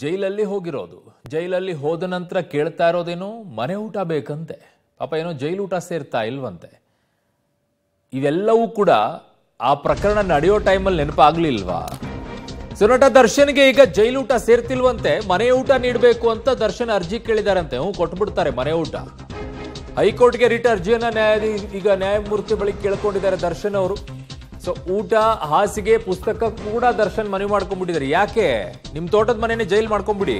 ಜೈಲಲ್ಲಿ ಹೋಗಿರೋದು ಜೈಲಲ್ಲಿ ಹೋದ ನಂತರ ಕೇಳ್ತಾ ಇರೋದೇನು ಮನೆ ಊಟ ಬೇಕಂತೆ ಪಾಪ ಏನೋ ಜೈಲು ಊಟ ಸೇರ್ತಾ ಇಲ್ವಂತೆ ಇವೆಲ್ಲವೂ ಕೂಡ ಆ ಪ್ರಕರಣ ನಡೆಯೋ ಟೈಮಲ್ಲಿ ನೆನಪಾಗ್ಲಿಲ್ವಾ ಸುನಟ ದರ್ಶನ್ಗೆ ಈಗ ಊಟ ಸೇರ್ತಿಲ್ವಂತೆ ಮನೆ ಊಟ ನೀಡಬೇಕು ಅಂತ ದರ್ಶನ್ ಅರ್ಜಿ ಕೇಳಿದಾರಂತೆ ಹ್ಞೂ ಕೊಟ್ಬಿಡ್ತಾರೆ ಮನೆ ಊಟ ಹೈಕೋರ್ಟ್ಗೆ ರಿಟ್ ಅರ್ಜಿಯನ್ನ ನ್ಯಾಯಾಧೀಶ ಈಗ ನ್ಯಾಯಮೂರ್ತಿ ಬಳಿ ಕೇಳ್ಕೊಂಡಿದ್ದಾರೆ ದರ್ಶನ್ ಅವರು ಸೊ ಊಟ ಹಾಸಿಗೆ ಪುಸ್ತಕ ಕೂಡ ದರ್ಶನ್ ಮನವಿ ಮಾಡ್ಕೊಂಡ್ಬಿಟ್ಟಿದ್ದಾರೆ ಯಾಕೆ ನಿಮ್ಮ ತೋಟದ ಮನೇನೆ ಜೈಲ್ ಮಾಡ್ಕೊಂಡ್ಬಿಡಿ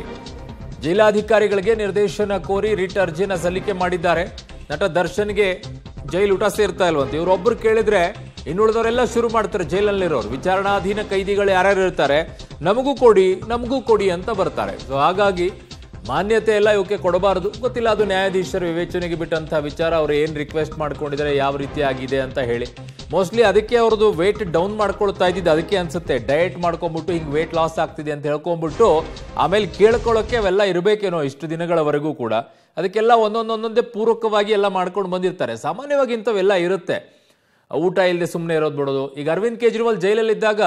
ಜೈಲಾಧಿಕಾರಿಗಳಿಗೆ ನಿರ್ದೇಶನ ಕೋರಿ ರಿಟ್ ಅರ್ಜಿನ ಸಲ್ಲಿಕೆ ಮಾಡಿದ್ದಾರೆ ನಟ ದರ್ಶನ್ಗೆ ಜೈಲು ಊಟ ಸೇರ್ತಾ ಇಲ್ವಂತ ಇವರೊಬ್ಬರು ಕೇಳಿದ್ರೆ ಇನ್ನುಳಿದವರೆಲ್ಲ ಶುರು ಮಾಡ್ತಾರೆ ಜೈಲಲ್ಲಿರೋರು ವಿಚಾರಣಾಧೀನ ಕೈದಿಗಳು ಯಾರ್ಯಾರು ಇರ್ತಾರೆ ನಮಗೂ ಕೊಡಿ ನಮಗೂ ಕೊಡಿ ಅಂತ ಬರ್ತಾರೆ ಸೊ ಹಾಗಾಗಿ ಮಾನ್ಯತೆ ಎಲ್ಲ ಇವಕ್ಕೆ ಕೊಡಬಾರದು ಗೊತ್ತಿಲ್ಲ ಅದು ನ್ಯಾಯಾಧೀಶರ ವಿವೇಚನೆಗೆ ಬಿಟ್ಟಂತಹ ವಿಚಾರ ಅವರು ಏನು ರಿಕ್ವೆಸ್ಟ್ ಮಾಡ್ಕೊಂಡಿದ್ದಾರೆ ಯಾವ ರೀತಿ ಆಗಿದೆ ಅಂತ ಹೇಳಿ ಮೋಸ್ಟ್ಲಿ ಅದಕ್ಕೆ ಅವ್ರದ್ದು ವೇಟ್ ಡೌನ್ ಮಾಡ್ಕೊಳ್ತಾ ಇದ್ದಿದ್ದು ಅದಕ್ಕೆ ಅನ್ಸುತ್ತೆ ಡಯಟ್ ಮಾಡ್ಕೊಂಬಿಟ್ಟು ಹಿಂಗೆ ವೇಟ್ ಲಾಸ್ ಆಗ್ತಿದೆ ಅಂತ ಹೇಳ್ಕೊಂಬಿಟ್ಟು ಆಮೇಲೆ ಕೇಳ್ಕೊಳ್ಳೋಕ್ಕೆ ಅವೆಲ್ಲ ಇರಬೇಕೇನೋ ಇಷ್ಟು ದಿನಗಳವರೆಗೂ ಕೂಡ ಅದಕ್ಕೆಲ್ಲ ಒಂದೊಂದೊಂದೊಂದೇ ಪೂರಕವಾಗಿ ಎಲ್ಲ ಮಾಡ್ಕೊಂಡು ಬಂದಿರ್ತಾರೆ ಸಾಮಾನ್ಯವಾಗಿ ಇಂಥವೆಲ್ಲ ಇರುತ್ತೆ ಊಟ ಇಲ್ಲದೆ ಸುಮ್ಮನೆ ಇರೋದು ಬಿಡೋದು ಈಗ ಅರವಿಂದ್ ಕೇಜ್ರಿವಾಲ್ ಜೈಲಲ್ಲಿದ್ದಾಗ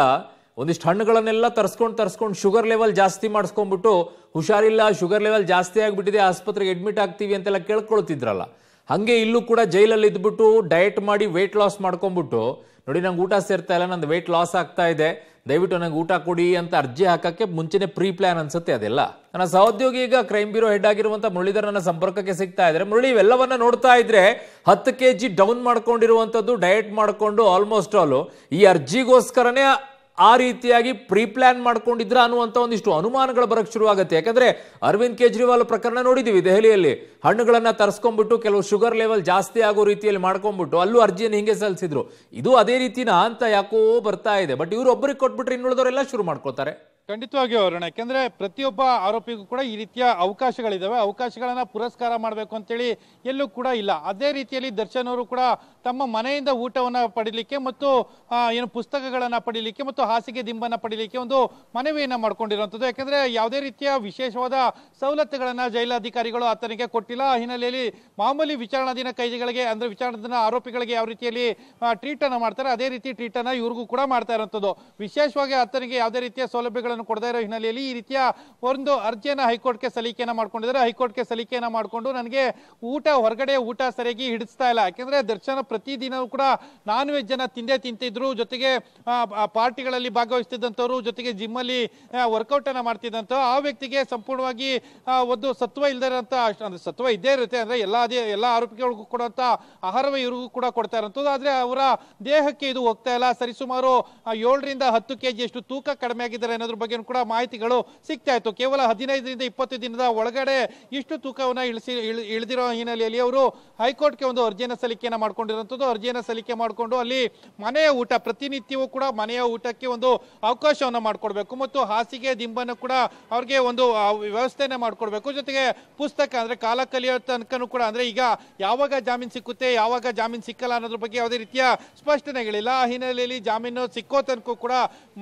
ಒಂದಿಷ್ಟು ಹಣ್ಣುಗಳನ್ನೆಲ್ಲ ತರಿಸ್ಕೊಂಡು ತರಿಸ್ಕೊಂಡು ಶುಗರ್ ಲೆವೆಲ್ ಜಾಸ್ತಿ ಮಾಡಿಸ್ಕೊಂಡ್ಬಿಟ್ಟು ಹುಷಾರಿಲ್ಲ ಶುಗರ್ ಲೆವೆಲ್ ಜಾಸ್ತಿ ಆಗಿಬಿಟ್ಟಿದೆ ಆಸ್ಪತ್ರೆಗೆ ಅಡ್ಮಿಟ್ ಆಗ್ತೀವಿ ಅಂತೆಲ್ಲ ಕೇಳ್ಕೊಳ್ತಿದ್ರಲ್ಲ ಹಾಗೆ ಇಲ್ಲೂ ಕೂಡ ಜೈಲಲ್ಲಿ ಇದ್ಬಿಟ್ಟು ಡಯಟ್ ಮಾಡಿ ವೆಯ್ಟ್ ಲಾಸ್ ಮಾಡ್ಕೊಂಡ್ಬಿಟ್ಟು ನೋಡಿ ನಂಗೆ ಊಟ ಸೇರ್ತಾ ಇಲ್ಲ ನಂದು ವೆಯ್ಟ್ ಲಾಸ್ ಆಗ್ತಾ ಇದೆ ದಯವಿಟ್ಟು ನಂಗೆ ಊಟ ಕೊಡಿ ಅಂತ ಅರ್ಜಿ ಹಾಕಕ್ಕೆ ಮುಂಚೆನೆ ಪ್ರೀ ಪ್ಲಾನ್ ಅನ್ಸುತ್ತೆ ಅದೆಲ್ಲ ನನ್ನ ಸಹೋದ್ಯೋಗಿ ಈಗ ಕ್ರೈಮ್ ಬ್ಯೂರೋ ಹೆಡ್ ಆಗಿರುವಂತ ಮುರಳೀಧರ ನನ್ನ ಸಂಪರ್ಕಕ್ಕೆ ಸಿಗ್ತಾ ಇದ್ರೆ ಮುರಳಿ ಇವೆಲ್ಲವನ್ನ ನೋಡ್ತಾ ಇದ್ರೆ ಹತ್ತು ಕೆ ಜಿ ಡೌನ್ ಮಾಡ್ಕೊಂಡಿರುವಂತದ್ದು ಡಯಟ್ ಮಾಡಿಕೊಂಡು ಆಲ್ಮೋಸ್ಟ್ ಆಲ್ ಈ ಅರ್ಜಿಗೋಸ್ಕರನೇ ಆ ರೀತಿಯಾಗಿ ಪ್ರೀ ಪ್ಲಾನ್ ಮಾಡ್ಕೊಂಡಿದ್ರ ಅನ್ನುವಂಥ ಒಂದಿಷ್ಟು ಅನುಮಾನಗಳು ಬರಕ್ಕೆ ಶುರುವಾಗುತ್ತೆ ಯಾಕಂದ್ರೆ ಅರವಿಂದ್ ಕೇಜ್ರಿವಾಲ್ ಪ್ರಕರಣ ನೋಡಿದೀವಿ ದೆಹಲಿಯಲ್ಲಿ ಹಣ್ಣುಗಳನ್ನ ತರ್ಸ್ಕೊಂಡ್ಬಿಟ್ಟು ಕೆಲವು ಶುಗರ್ ಲೆವೆಲ್ ಜಾಸ್ತಿ ಆಗೋ ರೀತಿಯಲ್ಲಿ ಮಾಡ್ಕೊಂಡ್ಬಿಟ್ಟು ಅಲ್ಲೂ ಅರ್ಜಿಯನ್ನು ಹಿಂಗೆ ಸಲ್ಲಿಸಿದ್ರು ಇದು ಅದೇ ರೀತಿನ ಅಂತ ಯಾಕೋ ಬರ್ತಾ ಇದೆ ಬಟ್ ಇವರು ಒಬ್ಬರಿಗೆ ಕೊಟ್ಬಿಟ್ರೆ ಇನ್ನುಳಿದವರೆಲ್ಲ ಶುರು ಮಾಡ್ಕೊಳ್ತಾರೆ ಖಂಡಿತವಾಗಿಯೂ ಅರುಣ ಯಾಕೆಂದ್ರೆ ಪ್ರತಿಯೊಬ್ಬ ಆರೋಪಿಗೂ ಕೂಡ ಈ ರೀತಿಯ ಅವಕಾಶಗಳಿದಾವೆ ಅವಕಾಶಗಳನ್ನ ಪುರಸ್ಕಾರ ಮಾಡಬೇಕು ಅಂತೇಳಿ ಎಲ್ಲೂ ಕೂಡ ಇಲ್ಲ ಅದೇ ರೀತಿಯಲ್ಲಿ ದರ್ಶನ್ ಅವರು ಕೂಡ ತಮ್ಮ ಮನೆಯಿಂದ ಊಟವನ್ನು ಪಡೀಲಿಕ್ಕೆ ಮತ್ತು ಏನು ಪುಸ್ತಕಗಳನ್ನು ಪಡೀಲಿಕ್ಕೆ ಮತ್ತು ಹಾಸಿಗೆ ದಿಂಬನ್ನ ಪಡೀಲಿಕ್ಕೆ ಒಂದು ಮನವಿಯನ್ನ ಮಾಡ್ಕೊಂಡಿರುವಂಥದ್ದು ಯಾಕೆಂದ್ರೆ ಯಾವುದೇ ರೀತಿಯ ವಿಶೇಷವಾದ ಸವಲತ್ತುಗಳನ್ನು ಜೈಲಾಧಿಕಾರಿಗಳು ಆತನಿಗೆ ಕೊಟ್ಟಿಲ್ಲ ಆ ಹಿನ್ನೆಲೆಯಲ್ಲಿ ಮಾಮೂಲಿ ದಿನ ಕೈದಿಗಳಿಗೆ ಅಂದ್ರೆ ವಿಚಾರಣಾಧೀನ ಆರೋಪಿಗಳಿಗೆ ಯಾವ ರೀತಿಯಲ್ಲಿ ಟ್ರೀಟ್ ಅನ್ನು ಮಾಡ್ತಾರೆ ಅದೇ ರೀತಿ ಟ್ರೀಟ್ ಅನ್ನ ಇವ್ರಿಗೂ ಕೂಡ ಮಾಡ್ತಾ ಇರುವಂಥದ್ದು ವಿಶೇಷವಾಗಿ ಆತನಿಗೆ ಯಾವುದೇ ರೀತಿಯ ಸೌಲಭ್ಯಗಳನ್ನು ಉತ್ತರವನ್ನು ಕೊಡದೇ ಇರೋ ಹಿನ್ನೆಲೆಯಲ್ಲಿ ಈ ರೀತಿಯ ಒಂದು ಅರ್ಜಿಯನ್ನು ಹೈಕೋರ್ಟ್ಗೆ ಸಲ್ಲಿಕೆಯನ್ನು ಮಾಡ್ಕೊಂಡಿದ್ದಾರೆ ಹೈಕೋರ್ಟ್ಗೆ ಸಲ್ಲಿಕೆಯನ್ನು ಮಾಡಿಕೊಂಡು ನನಗೆ ಊಟ ಹೊರಗಡೆ ಊಟ ಸರಿಯಾಗಿ ಹಿಡಿಸ್ತಾ ಇಲ್ಲ ಯಾಕೆಂದರೆ ದರ್ಶನ ಪ್ರತಿದಿನವೂ ಕೂಡ ನಾನ್ ವೆಜ್ ಜನ ತಿಂದೇ ತಿಂತಿದ್ರು ಜೊತೆಗೆ ಪಾರ್ಟಿಗಳಲ್ಲಿ ಭಾಗವಹಿಸ್ತಿದ್ದಂಥವ್ರು ಜೊತೆಗೆ ಜಿಮ್ಮಲ್ಲಿ ವರ್ಕೌಟನ್ನು ಮಾಡ್ತಿದ್ದಂಥ ಆ ವ್ಯಕ್ತಿಗೆ ಸಂಪೂರ್ಣವಾಗಿ ಒಂದು ಸತ್ವ ಇರೋಂಥ ಅಂದರೆ ಸತ್ವ ಇದ್ದೇ ಇರುತ್ತೆ ಅಂದರೆ ಎಲ್ಲ ಅದೇ ಎಲ್ಲ ಆರೋಪಿಗಳಿಗೂ ಕೊಡುವಂಥ ಆಹಾರವೇ ಇವ್ರಿಗೂ ಕೂಡ ಕೊಡ್ತಾ ಇರೋಂಥದ್ದು ಆದರೆ ಅವರ ದೇಹಕ್ಕೆ ಇದು ಹೋಗ್ತಾ ಇಲ್ಲ ಸರಿಸುಮಾರು ಏಳರಿಂದ ಹತ್ತು ಕೆ ಜಿಯಷ್ಟು ತೂಕ ಕಡಿಮೆ ಆಗಿದ್ದಾರೆ ಅನ್ನೋದ್ರ ಬಗ್ಗೆ ಬಗ್ಗೆ ಕೂಡ ಮಾಹಿತಿಗಳು ಸಿಗ್ತಾ ಇತ್ತು ಕೇವಲ ಹದಿನೈದರಿಂದ ಇಪ್ಪತ್ತು ದಿನದ ಒಳಗಡೆ ಇಷ್ಟು ತೂಕವನ್ನು ಇಳಿಸಿ ಇಳಿದಿರೋ ಹಿನ್ನೆಲೆಯಲ್ಲಿ ಅವರು ಹೈಕೋರ್ಟ್ಗೆ ಒಂದು ಅರ್ಜಿಯನ್ನು ಸಲ್ಲಿಕೆಯನ್ನು ಮಾಡಿಕೊಂಡಿರುವಂಥದ್ದು ಅರ್ಜಿಯನ್ನು ಸಲ್ಲಿಕೆ ಮಾಡಿಕೊಂಡು ಅಲ್ಲಿ ಮನೆಯ ಊಟ ಪ್ರತಿನಿತ್ಯವೂ ಕೂಡ ಮನೆಯ ಊಟಕ್ಕೆ ಒಂದು ಅವಕಾಶವನ್ನು ಮಾಡಿಕೊಡ್ಬೇಕು ಮತ್ತು ಹಾಸಿಗೆ ದಿಂಬನ್ನು ಕೂಡ ಅವ್ರಿಗೆ ಒಂದು ವ್ಯವಸ್ಥೆಯನ್ನು ಮಾಡಿಕೊಡ್ಬೇಕು ಜೊತೆಗೆ ಪುಸ್ತಕ ಅಂದರೆ ಕಾಲ ಕಲಿಯೋ ತನಕನೂ ಕೂಡ ಅಂದರೆ ಈಗ ಯಾವಾಗ ಜಾಮೀನು ಸಿಕ್ಕುತ್ತೆ ಯಾವಾಗ ಜಾಮೀನು ಸಿಕ್ಕಲ್ಲ ಅನ್ನೋದ್ರ ಬಗ್ಗೆ ಯಾವುದೇ ರೀತಿಯ ಸ್ಪಷ್ಟನೆಗಳಿಲ್ಲ ಆ ಹಿನ್ನೆಲೆಯಲ್ಲಿ ಜಾಮೀನು ಸಿಕ್ಕೋ ತನಕ ಕೂಡ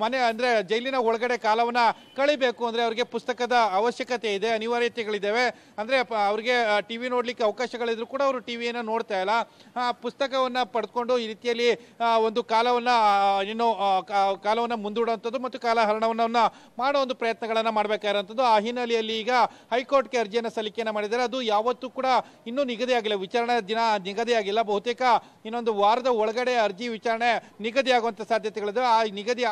ಮನೆ ಅಂದರೆ ಜೈಲಿನ ಒಳಗಡೆ ಕಾಲವನ್ನು ಕಳಿಬೇಕು ಅಂದರೆ ಅವರಿಗೆ ಪುಸ್ತಕದ ಅವಶ್ಯಕತೆ ಇದೆ ಅನಿವಾರ್ಯತೆಗಳಿದ್ದಾವೆ ಅಂದರೆ ಅವರಿಗೆ ಟಿ ವಿ ನೋಡಲಿಕ್ಕೆ ಅವಕಾಶಗಳಿದ್ರು ಕೂಡ ಅವರು ಟಿ ವಿಯನ್ನು ನೋಡ್ತಾ ಇಲ್ಲ ಪುಸ್ತಕವನ್ನು ಪಡೆದುಕೊಂಡು ಈ ರೀತಿಯಲ್ಲಿ ಒಂದು ಕಾಲವನ್ನು ಇನ್ನು ಕಾಲವನ್ನು ಮುಂದೂಡುವಂಥದ್ದು ಮತ್ತು ಕಾಲಹರಣವನ್ನು ಮಾಡೋ ಒಂದು ಪ್ರಯತ್ನಗಳನ್ನು ಮಾಡಬೇಕಾಗಿರುವಂಥದ್ದು ಆ ಹಿನ್ನೆಲೆಯಲ್ಲಿ ಈಗ ಹೈಕೋರ್ಟ್ಗೆ ಅರ್ಜಿಯನ್ನು ಸಲ್ಲಿಕೆಯನ್ನು ಮಾಡಿದ್ದಾರೆ ಅದು ಯಾವತ್ತೂ ಕೂಡ ಇನ್ನೂ ನಿಗದಿಯಾಗಿಲ್ಲ ವಿಚಾರಣೆ ದಿನ ನಿಗದಿಯಾಗಿಲ್ಲ ಬಹುತೇಕ ಇನ್ನೊಂದು ವಾರದ ಒಳಗಡೆ ಅರ್ಜಿ ವಿಚಾರಣೆ ನಿಗದಿಯಾಗುವಂಥ ಸಾಧ್ಯತೆಗಳಿದೆ ಆ ನಿಗದಿ